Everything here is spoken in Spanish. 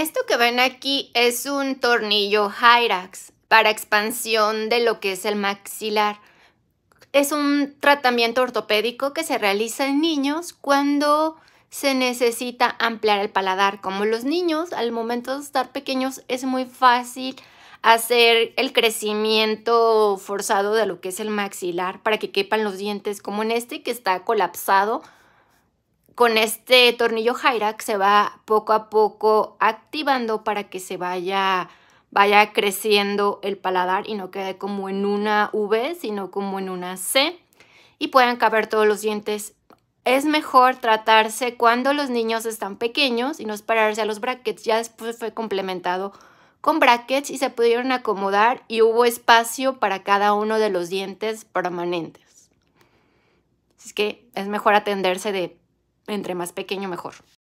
Esto que ven aquí es un tornillo Hyrax para expansión de lo que es el maxilar. Es un tratamiento ortopédico que se realiza en niños cuando se necesita ampliar el paladar. Como los niños al momento de estar pequeños es muy fácil hacer el crecimiento forzado de lo que es el maxilar para que quepan los dientes, como en este que está colapsado con este tornillo Hyrax se va poco a poco activando para que se vaya, vaya creciendo el paladar y no quede como en una V, sino como en una C y puedan caber todos los dientes. Es mejor tratarse cuando los niños están pequeños y no esperarse a los brackets. Ya después fue complementado con brackets y se pudieron acomodar y hubo espacio para cada uno de los dientes permanentes. Así que es mejor atenderse de entre más pequeño mejor.